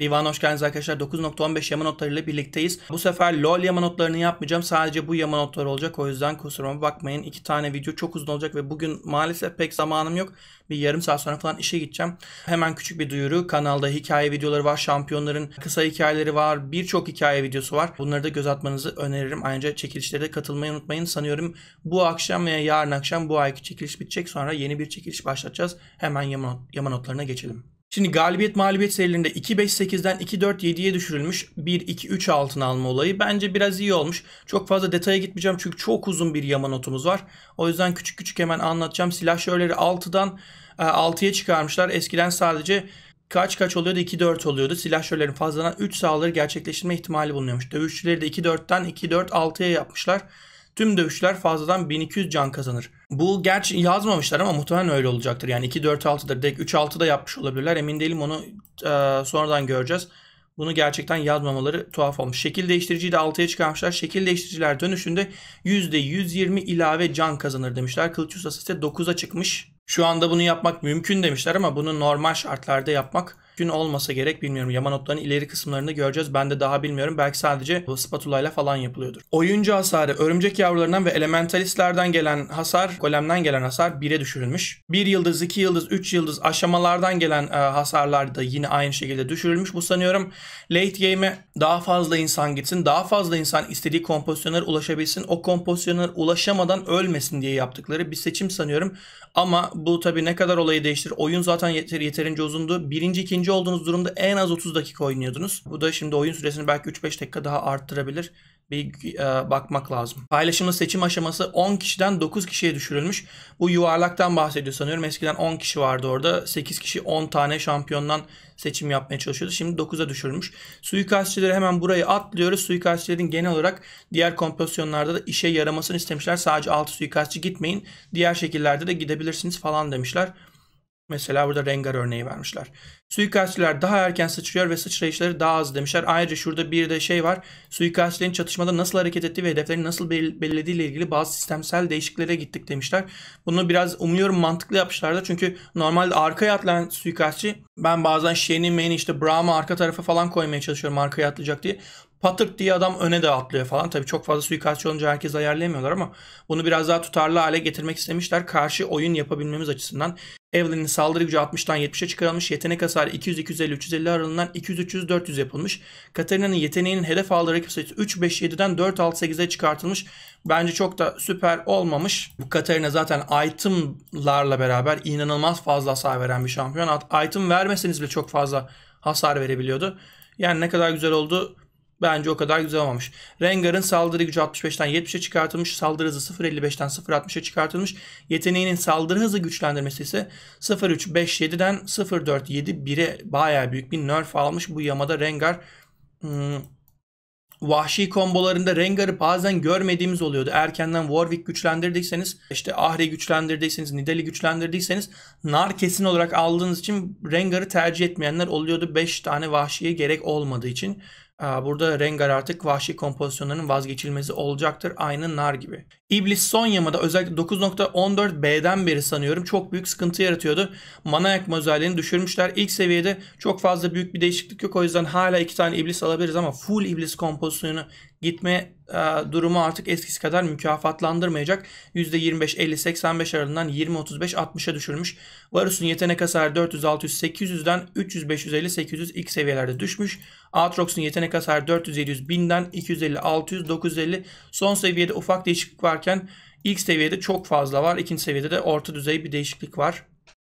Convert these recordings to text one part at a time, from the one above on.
Divan hoş geldiniz arkadaşlar. 9.15 yama notlarıyla birlikteyiz. Bu sefer LOL yama notlarını yapmayacağım. Sadece bu yama notları olacak. O yüzden kusuruma bakmayın. İki tane video çok uzun olacak ve bugün maalesef pek zamanım yok. Bir yarım saat sonra falan işe gideceğim. Hemen küçük bir duyuru. Kanalda hikaye videoları var. Şampiyonların kısa hikayeleri var. Birçok hikaye videosu var. Bunları da göz atmanızı öneririm. Ayrıca çekilişlere de katılmayı unutmayın. Sanıyorum bu akşam veya yarın akşam bu ayki çekiliş bitecek. Sonra yeni bir çekiliş başlatacağız. Hemen yama, not yama notlarına geçelim. Şimdi galibiyet mağlubiyet serilerinde 2-5-8'den 2-4-7'ye düşürülmüş 1-2-3 altına alma olayı bence biraz iyi olmuş. Çok fazla detaya gitmeyeceğim çünkü çok uzun bir yama notumuz var. O yüzden küçük küçük hemen anlatacağım. Silahşörleri 6'dan 6'ya e, çıkarmışlar. Eskiden sadece kaç kaç oluyordu 2-4 oluyordu. Silahşörlerin fazladan 3 sağları gerçekleştirme ihtimali bulunuyormuş. Dövüşçüleri de 2-4'ten 2-4-6'ya yapmışlar. Tüm dövüşler fazladan 1200 can kazanır. Bu gerçi yazmamışlar ama muhtemelen öyle olacaktır. Yani 2-4-6'da direkt 3 da yapmış olabilirler. Emin değilim onu e, sonradan göreceğiz. Bunu gerçekten yazmamaları tuhaf olmuş. Şekil değiştiriciyi de 6'ya çıkarmışlar. Şekil değiştiriciler dönüşünde %120 ilave can kazanır demişler. Kılıç ustası ise 9'a çıkmış. Şu anda bunu yapmak mümkün demişler ama bunu normal şartlarda yapmak gün olmasa gerek bilmiyorum. Yama notlarının ileri kısımlarını göreceğiz. Ben de daha bilmiyorum. Belki sadece spatula ile falan yapılıyordur. Oyuncu hasarı örümcek yavrularından ve elementalistlerden gelen hasar, golemden gelen hasar 1'e düşürülmüş. 1 yıldız, 2 yıldız, 3 yıldız aşamalardan gelen e, hasarlar da yine aynı şekilde düşürülmüş. Bu sanıyorum late game'e daha fazla insan gitsin, daha fazla insan istediği kompozisyonlara ulaşabilsin. O kompozisyonlara ulaşamadan ölmesin diye yaptıkları bir seçim sanıyorum. Ama bu tabii ne kadar olayı değiştirir. Oyun zaten yeter, yeterince uzundu. Birinci, ikinci ikinci olduğunuz durumda en az 30 dakika oynuyordunuz. Bu da şimdi oyun süresini belki 3-5 dakika daha arttırabilir bir e, bakmak lazım. Paylaşımlı seçim aşaması 10 kişiden 9 kişiye düşürülmüş. Bu yuvarlaktan bahsediyor sanıyorum. Eskiden 10 kişi vardı orada. 8 kişi 10 tane şampiyondan seçim yapmaya çalışıyordu. Şimdi 9'a düşürmüş. Suikastçileri hemen burayı atlıyoruz. Suikastçilerin genel olarak diğer kompozisyonlarda da işe yaramasını istemişler. Sadece 6 suikastçı gitmeyin. Diğer şekillerde de gidebilirsiniz falan demişler. Mesela burada Rengar örneği vermişler. Suikastçiler daha erken sıçrıyor ve sıçrayışları daha az demişler. Ayrıca şurada bir de şey var. Suikastçilerin çatışmada nasıl hareket ettiği ve hedeflerini nasıl bel belirlediği ile ilgili bazı sistemsel değişikliklere gittik demişler. Bunu biraz umuyorum mantıklı yapmışlardı. Çünkü normalde arkaya atlayan suikastçi ben bazen Shen'i, Main'i işte Brahma arka tarafa falan koymaya çalışıyorum arkaya atlayacak diye. Patırt diye adam öne de atlıyor falan. Tabii çok fazla suikastçı olunca herkes ayarlayamıyorlar ama bunu biraz daha tutarlı hale getirmek istemişler. Karşı oyun yapabilmemiz açısından. Evelyn'in saldırı gücü 60'tan 70'e çıkarılmış. Yetenek hasarı 200-250-350 aralığından 200-300-400 yapılmış. Katarina'nın yeteneğinin hedef aldığı rakip sayısı 3-5-7'den 4-6-8'e çıkartılmış. Bence çok da süper olmamış. Bu Katarina zaten itemlarla beraber inanılmaz fazla hasar veren bir şampiyon. Item vermeseniz bile çok fazla hasar verebiliyordu. Yani ne kadar güzel oldu Bence o kadar güzel olmamış. Rengar'ın saldırı gücü 65'ten 70'e çıkartılmış. Saldırı hızı 0.55'ten 0.60'a çıkartılmış. Yeteneğinin saldırı hızı güçlendirmesi ise 0.357'den 0.471'e baya büyük bir nerf almış. Bu yamada Rengar hmm, vahşi kombolarında Rengar'ı bazen görmediğimiz oluyordu. Erkenden Warwick güçlendirdiyseniz, işte Ahri güçlendirdiyseniz, Nidalee güçlendirdiyseniz nar kesin olarak aldığınız için Rengar'ı tercih etmeyenler oluyordu. 5 tane vahşiye gerek olmadığı için. Ee, burada Rengar artık vahşi kompozisyonların vazgeçilmezi olacaktır. Aynı nar gibi. İblis son yamada özellikle 9.14B'den beri sanıyorum çok büyük sıkıntı yaratıyordu. Mana yakma özelliğini düşürmüşler. İlk seviyede çok fazla büyük bir değişiklik yok. O yüzden hala iki tane iblis alabiliriz ama full iblis kompozisyonu gitme e, durumu artık eskisi kadar mükafatlandırmayacak. %25-50-85 aralığından 20-35-60'a düşürmüş. Varus'un yetenek hasarı 400-600-800'den 300-550-800 ilk seviyelerde düşmüş. Aatrox'un yetenek hasarı 400-700-1000'den 250-600-950 son seviyede ufak değişiklik varken ilk seviyede çok fazla var. İkinci seviyede de orta düzey bir değişiklik var.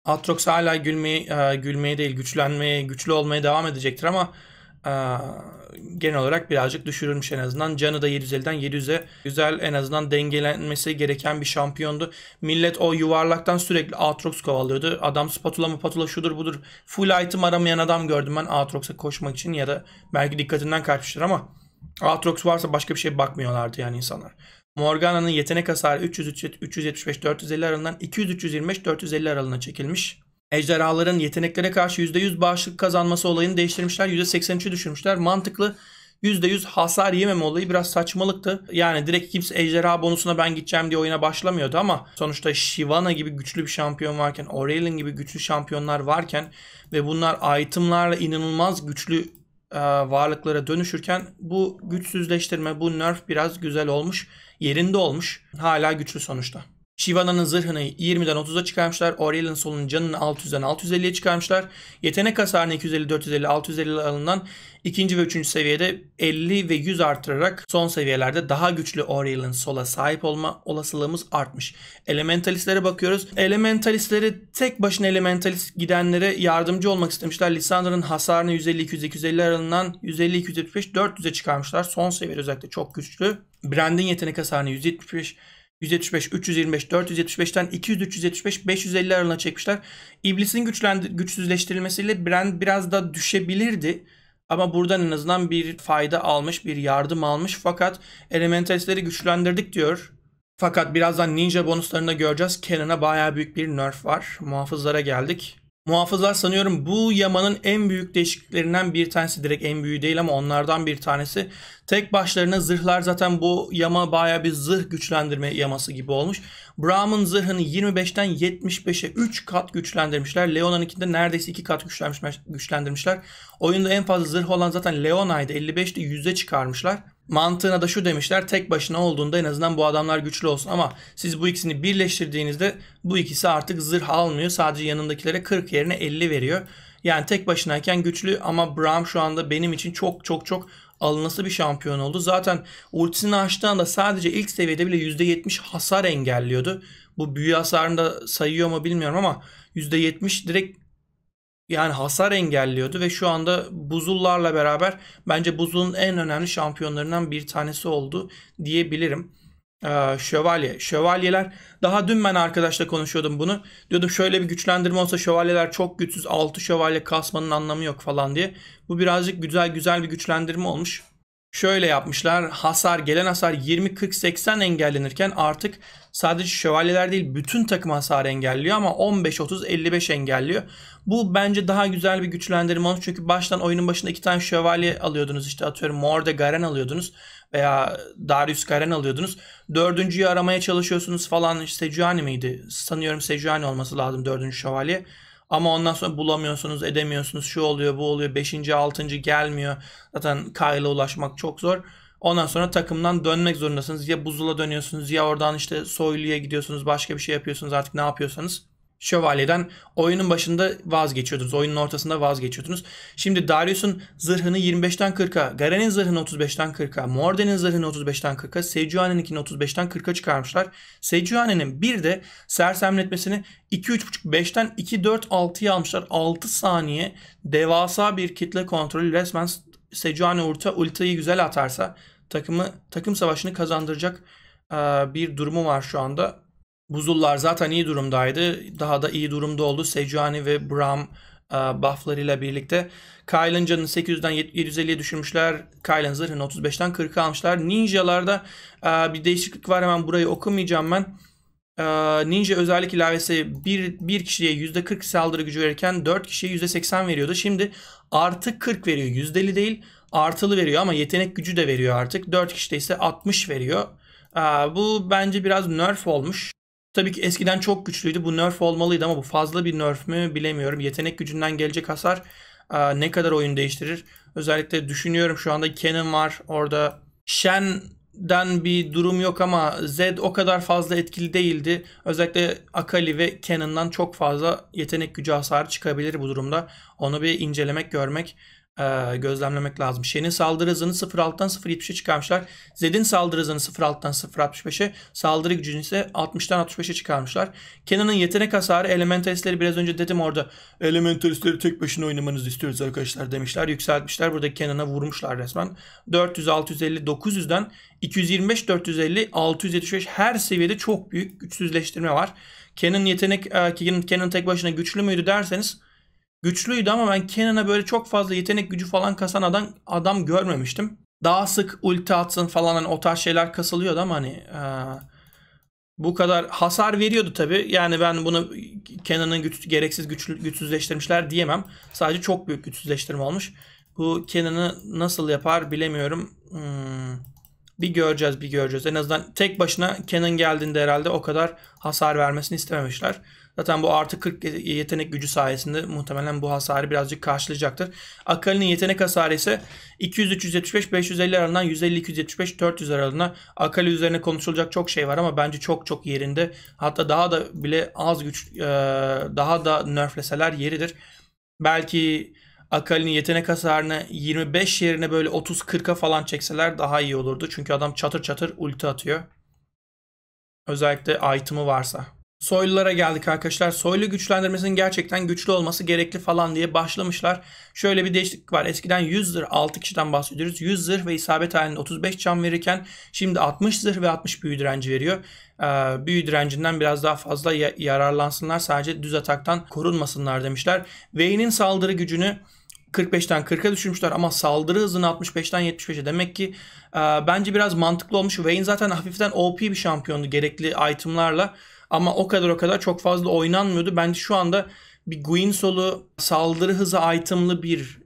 Aatrox hala gülmeye, e, gülmeye değil güçlenmeye, güçlü olmaya devam edecektir ama ee, genel olarak birazcık düşürülmüş en azından. Canı da 750'den 700'e güzel en azından dengelenmesi gereken bir şampiyondu. Millet o yuvarlaktan sürekli Aatrox kovalıyordu. Adam spatula mı patula şudur budur. Full item aramayan adam gördüm ben Aatrox'a koşmak için ya da belki dikkatinden kaçmıştır ama Aatrox varsa başka bir şey bakmıyorlardı yani insanlar. Morgana'nın yetenek hasarı 300, 375, 450 aralığından 200, 325, 450 aralığına çekilmiş. Ejderhaların yeteneklere karşı %100 bağışıklık kazanması olayını değiştirmişler. %83'ü düşürmüşler. Mantıklı. %100 hasar yememe olayı biraz saçmalıktı. Yani direkt kimse ejderha bonusuna ben gideceğim diye oyuna başlamıyordu ama sonuçta Shyvana gibi güçlü bir şampiyon varken, Aurelion gibi güçlü şampiyonlar varken ve bunlar itemlarla inanılmaz güçlü e, varlıklara dönüşürken bu güçsüzleştirme, bu nerf biraz güzel olmuş. Yerinde olmuş. Hala güçlü sonuçta. Shivana'nın zırhını 20'den 30'a çıkarmışlar. Aurelion Sol'un canını 600'den 650'ye çıkarmışlar. Yetenek hasarını 250, 450, 650 alınan ikinci ve üçüncü seviyede 50 ve 100 artırarak son seviyelerde daha güçlü Aurelion Sol'a sahip olma olasılığımız artmış. Elementalistlere bakıyoruz. Elementalistleri tek başına elementalist gidenlere yardımcı olmak istemişler. Lissandra'nın hasarını 150, 200, 250 aralığından 150, 275, 400'e çıkarmışlar. Son seviye özellikle çok güçlü. Brand'in yetenek hasarını 175, 175, 325, 475'ten 200, 375, 550 aralığına çekmişler. İblisin güçlendir güçsüzleştirilmesiyle Brand biraz da düşebilirdi. Ama buradan en azından bir fayda almış, bir yardım almış. Fakat elementalistleri güçlendirdik diyor. Fakat birazdan ninja bonuslarını da göreceğiz. Kenan'a baya büyük bir nerf var. Muhafızlara geldik. Muhafızlar sanıyorum bu yamanın en büyük değişikliklerinden bir tanesi. Direkt en büyüğü değil ama onlardan bir tanesi. Tek başlarına zırhlar zaten bu yama baya bir zırh güçlendirme yaması gibi olmuş. Brahm'ın zırhını 25'ten 75'e 3 kat güçlendirmişler. Leona'nınkinde neredeyse 2 kat güçlendirmişler. Oyunda en fazla zırh olan zaten Leona'ydı. 55'te 100'e çıkarmışlar. Mantığına da şu demişler tek başına olduğunda en azından bu adamlar güçlü olsun ama siz bu ikisini birleştirdiğinizde bu ikisi artık zırh almıyor sadece yanındakilere 40 yerine 50 veriyor. Yani tek başınayken güçlü ama Braum şu anda benim için çok çok çok alınası bir şampiyon oldu. Zaten ultisini açtığında sadece ilk seviyede bile %70 hasar engelliyordu. Bu büyü hasarını da sayıyor mu bilmiyorum ama %70 direkt yani hasar engelliyordu ve şu anda buzullarla beraber bence buzulun en önemli şampiyonlarından bir tanesi oldu diyebilirim. Ee, şövalye. Şövalyeler daha dün ben arkadaşla konuşuyordum bunu. Diyordum şöyle bir güçlendirme olsa şövalyeler çok güçsüz. altı şövalye kasmanın anlamı yok falan diye. Bu birazcık güzel güzel bir güçlendirme olmuş şöyle yapmışlar. Hasar, gelen hasar 20-40-80 engellenirken artık sadece şövalyeler değil bütün takım hasar engelliyor ama 15-30-55 engelliyor. Bu bence daha güzel bir güçlendirme olmuş. Çünkü baştan oyunun başında iki tane şövalye alıyordunuz. işte atıyorum Morde Garen alıyordunuz veya Darius Garen alıyordunuz. Dördüncüyü aramaya çalışıyorsunuz falan. Sejuani miydi? Sanıyorum Sejuani olması lazım dördüncü şövalye. Ama ondan sonra bulamıyorsunuz, edemiyorsunuz. Şu oluyor, bu oluyor. Beşinci, altıncı gelmiyor. Zaten Kyle'a ulaşmak çok zor. Ondan sonra takımdan dönmek zorundasınız. Ya buzula dönüyorsunuz ya oradan işte soyluya gidiyorsunuz. Başka bir şey yapıyorsunuz artık ne yapıyorsanız. Şövalyeden oyunun başında vazgeçiyordunuz. Oyunun ortasında vazgeçiyordunuz. Şimdi Darius'un zırhını 25'ten 40'a, Garen'in zırhını 35'ten 40'a, Morden'in zırhını 35'ten 40'a, Sejuani'ninkini 35'ten 40'a çıkarmışlar. Sejuani'nin bir de sersemletmesini 2-3.5-5'ten 2-4-6'ya almışlar. 6 saniye devasa bir kitle kontrolü resmen Sejuani Urta ultiyi güzel atarsa takımı takım savaşını kazandıracak bir durumu var şu anda. Buzullar zaten iyi durumdaydı. Daha da iyi durumda oldu. Sejuani ve Bram e, bufflarıyla birlikte. Kylan canını 800'den 750'ye düşürmüşler. Kylan zırhını 35'ten 40'a almışlar. Ninjalarda e, bir değişiklik var. Hemen burayı okumayacağım ben. E, ninja özellik ilavesi bir, bir kişiye %40 saldırı gücü verirken 4 kişiye %80 veriyordu. Şimdi artı 40 veriyor. yüzdeli değil artılı veriyor ama yetenek gücü de veriyor artık. 4 kişide ise 60 veriyor. Bu bence biraz nerf olmuş. Tabii ki eskiden çok güçlüydü. Bu nerf olmalıydı ama bu fazla bir nerf mü bilemiyorum. Yetenek gücünden gelecek hasar e, ne kadar oyun değiştirir? Özellikle düşünüyorum şu anda Canon var orada. Shen'den bir durum yok ama Zed o kadar fazla etkili değildi. Özellikle Akali ve Canon'dan çok fazla yetenek gücü hasarı çıkabilir bu durumda. Onu bir incelemek, görmek e, gözlemlemek lazım. Shen'in saldırı hızını 0.6'dan 0.70'e çıkarmışlar. Zed'in saldırı hızını 0.6'dan 0.65'e, saldırı gücünü ise 60'tan 65'e çıkarmışlar. Kenan'ın yetenek hasarı elementalistleri biraz önce dedim orada elementalistleri tek başına oynamanızı istiyoruz arkadaşlar demişler. Yükseltmişler. Burada Kenan'a vurmuşlar resmen. 400, 650, 900'den 225, 450, 675 her seviyede çok büyük güçsüzleştirme var. Kenan yetenek, Kenan tek başına güçlü müydü derseniz güçlüydü ama ben Kenan'a böyle çok fazla yetenek gücü falan kasan adam, adam görmemiştim. Daha sık ulti atsın falan hani o tarz şeyler kasılıyordu ama hani e, bu kadar hasar veriyordu tabi. Yani ben bunu Kenan'ın güç, gereksiz güçlü, güçsüzleştirmişler diyemem. Sadece çok büyük güçsüzleştirme olmuş. Bu Kenan'ı nasıl yapar bilemiyorum. Hmm. Bir göreceğiz bir göreceğiz. En azından tek başına Kenan geldiğinde herhalde o kadar hasar vermesini istememişler. Zaten bu artı 40 yetenek gücü sayesinde muhtemelen bu hasarı birazcık karşılayacaktır. Akali'nin yetenek hasarı ise 200-375, 550 aralığından 150-275, 400 aralığına. Akali üzerine konuşulacak çok şey var ama bence çok çok yerinde. Hatta daha da bile az güç, e, daha da nerfleseler yeridir. Belki Akali'nin yetenek hasarını 25 yerine böyle 30-40'a falan çekseler daha iyi olurdu. Çünkü adam çatır çatır ulti atıyor. Özellikle item'ı varsa. Soylulara geldik arkadaşlar. Soylu güçlendirmesinin gerçekten güçlü olması gerekli falan diye başlamışlar. Şöyle bir değişiklik var. Eskiden 100 zırh 6 kişiden bahsediyoruz. 100 zırh ve isabet halinde 35 can verirken şimdi 60 zırh ve 60 büyü direnci veriyor. Ee, büyü direncinden biraz daha fazla ya- yararlansınlar. Sadece düz ataktan korunmasınlar demişler. Vayne'in saldırı gücünü 45'ten 40'a düşürmüşler ama saldırı hızını 65'ten 75'e. Demek ki e, bence biraz mantıklı olmuş. Vayne zaten hafiften OP bir şampiyondu gerekli itemlarla. Ama o kadar o kadar çok fazla oynanmıyordu. Bence şu anda bir solu saldırı hızı itemlı bir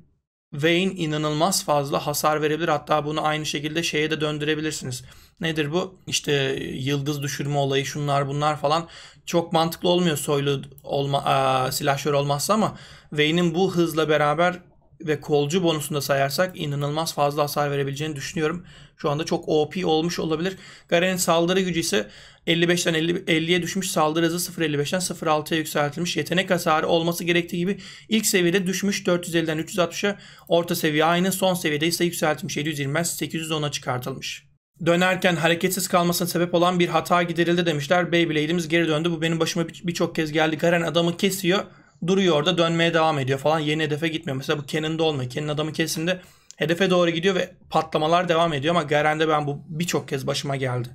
Vayne inanılmaz fazla hasar verebilir. Hatta bunu aynı şekilde şeye de döndürebilirsiniz. Nedir bu? İşte yıldız düşürme olayı şunlar bunlar falan. Çok mantıklı olmuyor soylu olma, a, silahşör olmazsa ama Vayne'in bu hızla beraber ve kolcu bonusunu da sayarsak inanılmaz fazla hasar verebileceğini düşünüyorum. Şu anda çok OP olmuş olabilir. Garen'in saldırı gücü ise 55'ten 50, 50'ye düşmüş. Saldırı hızı 0.55'ten 0.6'ya yükseltilmiş. Yetenek hasarı olması gerektiği gibi ilk seviyede düşmüş 450'den 360'a. Orta seviye aynı. Son seviyede ise yükseltilmiş 720'den 810'a çıkartılmış. Dönerken hareketsiz kalmasına sebep olan bir hata giderildi demişler. Beyblade'imiz geri döndü. Bu benim başıma birçok bir kez geldi. Garen adamı kesiyor duruyor orada dönmeye devam ediyor falan. Yeni hedefe gitmiyor. Mesela bu Kenan'da olmuyor. Kenan adamı kesinde hedefe doğru gidiyor ve patlamalar devam ediyor ama Garen'de ben bu birçok kez başıma geldi.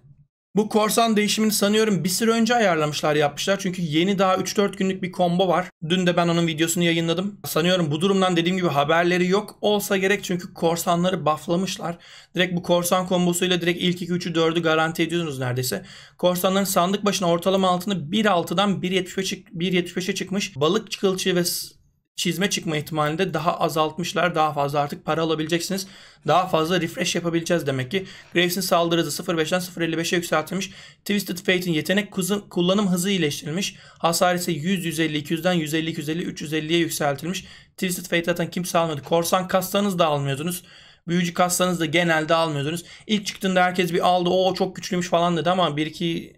Bu korsan değişimini sanıyorum bir süre önce ayarlamışlar yapmışlar. Çünkü yeni daha 3-4 günlük bir combo var. Dün de ben onun videosunu yayınladım. Sanıyorum bu durumdan dediğim gibi haberleri yok. Olsa gerek çünkü korsanları bufflamışlar. Direkt bu korsan kombosuyla direkt ilk 2-3'ü 4'ü garanti ediyorsunuz neredeyse. Korsanların sandık başına ortalama altını 1.6'dan 1.75'e çıkmış. Balık kılçığı ve çizme çıkma ihtimalini de daha azaltmışlar. Daha fazla artık para alabileceksiniz. Daha fazla refresh yapabileceğiz demek ki. Graves'in saldırı hızı 0.5'den 0.55'e yükseltilmiş. Twisted Fate'in yetenek kuzu, kullanım hızı iyileştirilmiş. Hasar ise 100-150-200'den 150-250-350'ye yükseltilmiş. Twisted Fate zaten kimse almıyordu. Korsan kaslarınız da almıyordunuz. Büyücü kaslarınız da genelde almıyordunuz. İlk çıktığında herkes bir aldı. O çok güçlüymüş falan dedi ama 1-2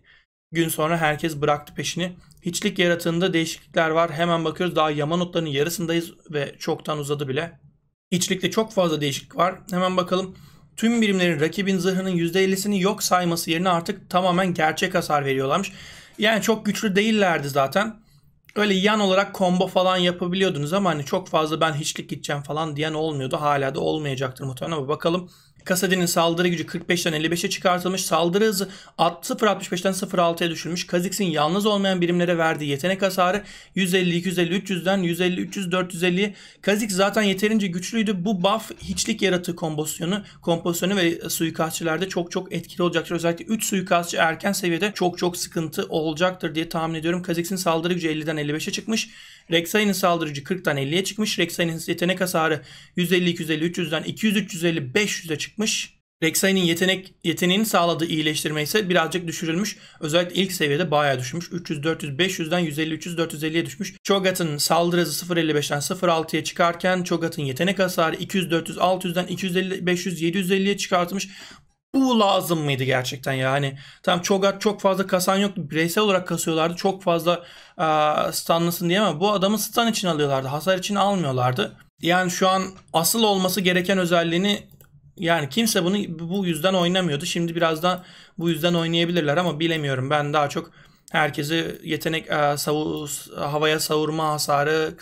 gün sonra herkes bıraktı peşini. Hiçlik yaratığında değişiklikler var. Hemen bakıyoruz daha yama notlarının yarısındayız ve çoktan uzadı bile. Hiçlikte çok fazla değişiklik var. Hemen bakalım. Tüm birimlerin rakibin zırhının %50'sini yok sayması yerine artık tamamen gerçek hasar veriyorlarmış. Yani çok güçlü değillerdi zaten. Öyle yan olarak combo falan yapabiliyordunuz ama hani çok fazla ben hiçlik gideceğim falan diyen olmuyordu. Hala da olmayacaktır muhtemelen ama bakalım Kasadin'in saldırı gücü 45'ten 55'e çıkartılmış. Saldırı hızı 0.65'ten 0.6'ya düşürülmüş. Kazix'in yalnız olmayan birimlere verdiği yetenek hasarı 150, 250, 300'den 150, 300, 450. Kazix zaten yeterince güçlüydü. Bu buff hiçlik yaratığı kompozisyonu, kompozisyonu ve suikastçilerde çok çok etkili olacaktır. Özellikle 3 suikastçı erken seviyede çok çok sıkıntı olacaktır diye tahmin ediyorum. Kazix'in saldırı gücü 50'den 55'e çıkmış. Rek'Sai'nin saldırıcı 40'tan 50'ye çıkmış. Rek'Sai'nin yetenek hasarı 150, 250, 300'den 200, 350, 500'e çıkmış. Rek'Sai'nin yetenek yeteneğinin sağladığı iyileştirme ise birazcık düşürülmüş. Özellikle ilk seviyede bayağı düşmüş. 300, 400, 500'den 150, 300, 450'ye düşmüş. Cho'Gath'ın saldırı hızı 0.55'ten 0.6'ya çıkarken Cho'Gath'ın yetenek hasarı 200, 400, 600'den 250, 500, 750'ye çıkartmış bu lazım mıydı gerçekten yani tam çok çok fazla kasan yoktu. Bireysel olarak kasıyorlardı. Çok fazla e, stanlasın diye ama bu adamı stan için alıyorlardı. Hasar için almıyorlardı. Yani şu an asıl olması gereken özelliğini yani kimse bunu bu yüzden oynamıyordu. Şimdi biraz da bu yüzden oynayabilirler ama bilemiyorum. Ben daha çok herkesi yetenek e, savu, havaya savurma hasarı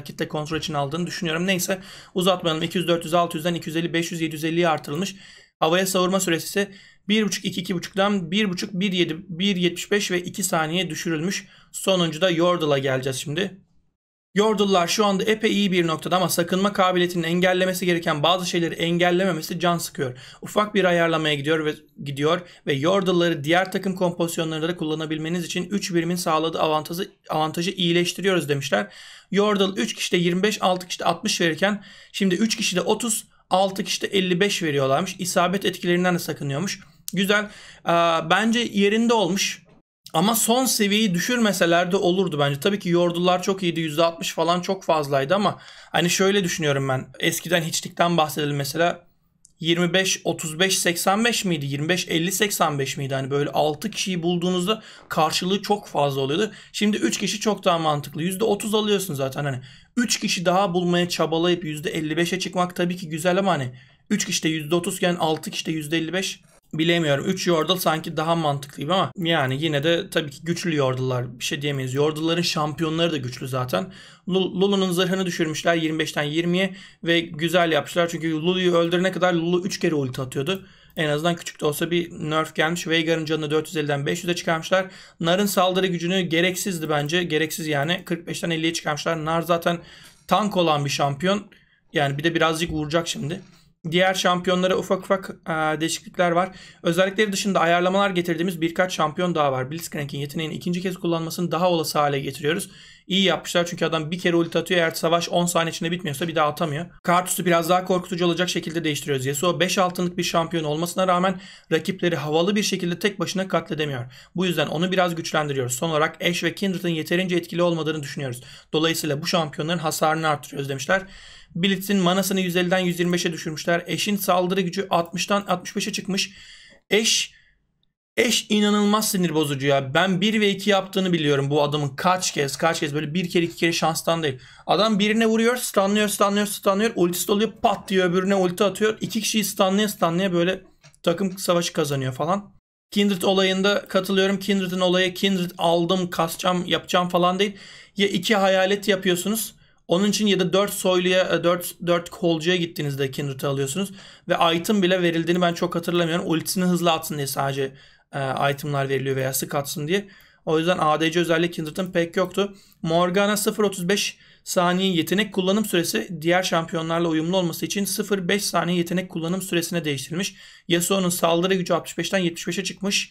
e, kitle kontrol için aldığını düşünüyorum. Neyse uzatmayalım. 200 400 600'den 250 500 750'ye artırılmış. Havaya savurma süresi ise 1.5-2.5'dan 1.5-1.75 ve 2 saniye düşürülmüş. Sonuncu da Yordle'a geleceğiz şimdi. Yordle'lar şu anda epey iyi bir noktada ama sakınma kabiliyetinin engellemesi gereken bazı şeyleri engellememesi can sıkıyor. Ufak bir ayarlamaya gidiyor ve gidiyor ve Yordle'ları diğer takım kompozisyonlarında da kullanabilmeniz için 3 birimin sağladığı avantajı, avantajı iyileştiriyoruz demişler. Yordle 3 kişide 25, 6 kişide 60 verirken şimdi 3 kişide 30, 6 kişide 55 veriyorlarmış. İsabet etkilerinden de sakınıyormuş. Güzel. Ee, bence yerinde olmuş. Ama son seviyeyi düşürmeseler de olurdu bence. Tabii ki yordular çok iyiydi. %60 falan çok fazlaydı ama hani şöyle düşünüyorum ben. Eskiden hiçlikten bahsedelim mesela. 25 35 85 miydi? 25 50 85 miydi? Hani böyle 6 kişiyi bulduğunuzda karşılığı çok fazla oluyordu. Şimdi 3 kişi çok daha mantıklı. %30 alıyorsun zaten hani. 3 kişi daha bulmaya çabalayıp %55'e çıkmak tabii ki güzel ama hani 3 kişide de %30 iken 6 kişi %55 Bilemiyorum. 3 Yordle sanki daha mantıklı ama yani yine de tabii ki güçlü Yordle'lar. Bir şey diyemeyiz. Yordle'ların şampiyonları da güçlü zaten. Lulu'nun zırhını düşürmüşler 25'ten 20'ye ve güzel yapmışlar. Çünkü Lulu'yu öldürene kadar Lulu 3 kere ulti atıyordu. En azından küçük de olsa bir nerf gelmiş. Veigar'ın canını 450'den 500'e çıkarmışlar. Nar'ın saldırı gücünü gereksizdi bence. Gereksiz yani. 45'ten 50'ye çıkarmışlar. Nar zaten tank olan bir şampiyon. Yani bir de birazcık vuracak şimdi diğer şampiyonlara ufak ufak e, değişiklikler var. Özellikleri dışında ayarlamalar getirdiğimiz birkaç şampiyon daha var. Blitzcrank'in yeteneğini ikinci kez kullanmasını daha olası hale getiriyoruz. İyi yapmışlar çünkü adam bir kere ulti atıyor. Eğer savaş 10 saniye içinde bitmiyorsa bir daha atamıyor. Kartus'u biraz daha korkutucu olacak şekilde değiştiriyoruz. Yasuo 5 altınlık bir şampiyon olmasına rağmen rakipleri havalı bir şekilde tek başına katledemiyor. Bu yüzden onu biraz güçlendiriyoruz. Son olarak Ashe ve Kindred'in yeterince etkili olmadığını düşünüyoruz. Dolayısıyla bu şampiyonların hasarını artırıyoruz demişler. Blitz'in manasını 150'den 125'e düşürmüşler. Eş'in saldırı gücü 60'tan 65'e çıkmış. Eş Eş inanılmaz sinir bozucu ya. Ben 1 ve 2 yaptığını biliyorum bu adamın kaç kez kaç kez böyle bir kere iki kere şanstan değil. Adam birine vuruyor stunlıyor stunlıyor stunlıyor ultisi doluyor, pat diyor öbürüne ulti atıyor. İki kişiyi stunlaya stunlaya böyle takım savaşı kazanıyor falan. Kindred olayında katılıyorum. Kindred'in olayı Kindred aldım kasacağım yapacağım falan değil. Ya iki hayalet yapıyorsunuz onun için ya da 4 soyluya 4, e, 4 kolcuya gittiğinizde Kindred'ı alıyorsunuz. Ve item bile verildiğini ben çok hatırlamıyorum. Ultisini hızlı atsın diye sadece e, itemlar veriliyor veya sık atsın diye. O yüzden ADC özelliği Kindred'ın pek yoktu. Morgana 0.35 saniye yetenek kullanım süresi diğer şampiyonlarla uyumlu olması için 0.5 saniye yetenek kullanım süresine değiştirilmiş. Yasuo'nun saldırı gücü 65'ten 75'e çıkmış.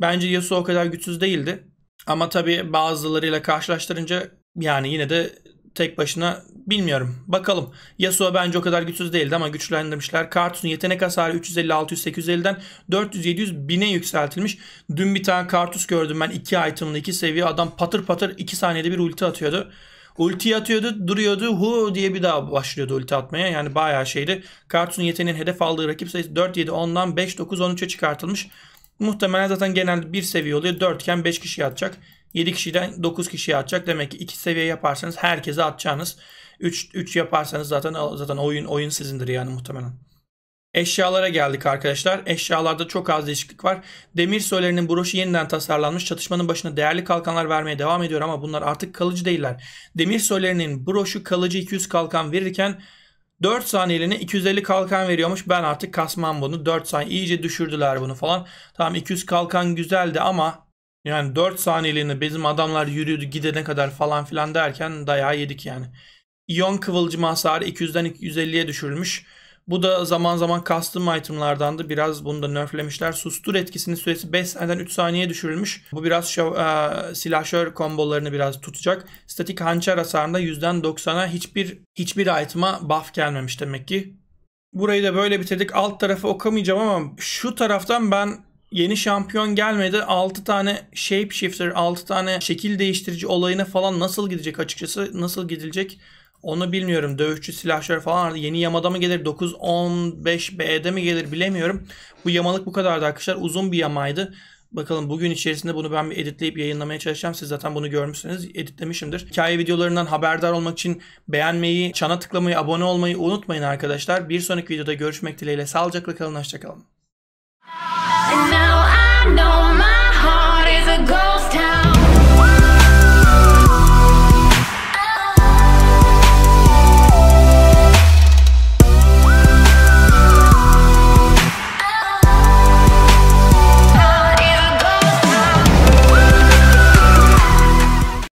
Bence Yasuo o kadar güçsüz değildi. Ama tabii bazılarıyla karşılaştırınca yani yine de tek başına bilmiyorum. Bakalım. Yasuo bence o kadar güçsüz değildi ama güçlendirmişler. Kartus'un yetenek hasarı 350 600 850'den 400 700 bine yükseltilmiş. Dün bir tane Kartus gördüm ben iki item'lı iki seviye adam patır patır 2 saniyede bir ulti atıyordu. Ulti atıyordu, duruyordu, hu diye bir daha başlıyordu ulti atmaya. Yani bayağı şeydi. Kartus'un yeteneğin hedef aldığı rakip sayısı 4 7 10'dan 5 9 13'e çıkartılmış. Muhtemelen zaten genelde bir seviye oluyor. 4 iken 5 kişi atacak. 7 kişiden 9 kişiye atacak. Demek ki 2 seviye yaparsanız herkese atacağınız. 3 3 yaparsanız zaten zaten oyun oyun sizindir yani muhtemelen. Eşyalara geldik arkadaşlar. Eşyalarda çok az değişiklik var. Demir söylerinin broşu yeniden tasarlanmış. Çatışmanın başına değerli kalkanlar vermeye devam ediyor ama bunlar artık kalıcı değiller. Demir söylerinin broşu kalıcı 200 kalkan verirken 4 saniyeliğine 250 kalkan veriyormuş. Ben artık kasmam bunu. 4 saniye iyice düşürdüler bunu falan. Tamam 200 kalkan güzeldi ama yani 4 saniyeliğine bizim adamlar yürüdü gidene kadar falan filan derken dayağı yedik yani. İyon kıvılcım hasarı 200'den 250'ye düşürülmüş. Bu da zaman zaman custom itemlardan da biraz bunu da nerflemişler. Sustur etkisinin süresi 5 saniyeden 3 saniyeye düşürülmüş. Bu biraz şov, e, silahşör kombolarını biraz tutacak. Statik hançer hasarında 100'den 90'a hiçbir hiçbir item'a buff gelmemiş demek ki. Burayı da böyle bitirdik. Alt tarafı okamayacağım ama şu taraftan ben yeni şampiyon gelmedi. 6 tane shape shifter, 6 tane şekil değiştirici olayına falan nasıl gidecek açıkçası? Nasıl gidilecek? Onu bilmiyorum. Dövüşçü silahşör falan vardı. Yeni yamada mı gelir? 9-15B'de mi gelir bilemiyorum. Bu yamalık bu kadardı arkadaşlar. Uzun bir yamaydı. Bakalım bugün içerisinde bunu ben bir editleyip yayınlamaya çalışacağım. Siz zaten bunu görmüşsünüz. Editlemişimdir. Hikaye videolarından haberdar olmak için beğenmeyi, çana tıklamayı, abone olmayı unutmayın arkadaşlar. Bir sonraki videoda görüşmek dileğiyle. Sağlıcakla kalın. Hoşçakalın. now I know my